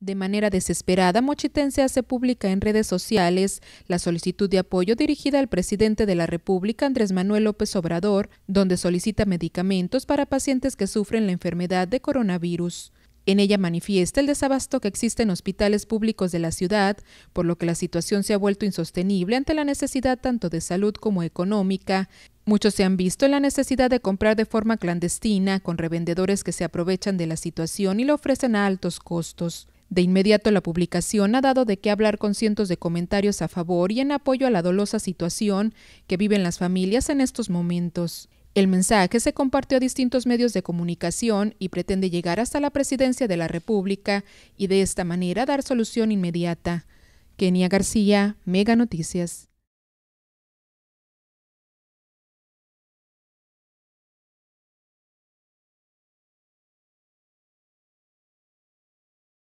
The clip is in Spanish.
De manera desesperada, Mochitense se publica en redes sociales la solicitud de apoyo dirigida al presidente de la República, Andrés Manuel López Obrador, donde solicita medicamentos para pacientes que sufren la enfermedad de coronavirus. En ella manifiesta el desabasto que existe en hospitales públicos de la ciudad, por lo que la situación se ha vuelto insostenible ante la necesidad tanto de salud como económica, Muchos se han visto en la necesidad de comprar de forma clandestina con revendedores que se aprovechan de la situación y lo ofrecen a altos costos. De inmediato la publicación ha dado de qué hablar con cientos de comentarios a favor y en apoyo a la dolosa situación que viven las familias en estos momentos. El mensaje se compartió a distintos medios de comunicación y pretende llegar hasta la presidencia de la República y de esta manera dar solución inmediata. Kenia García, Mega Noticias.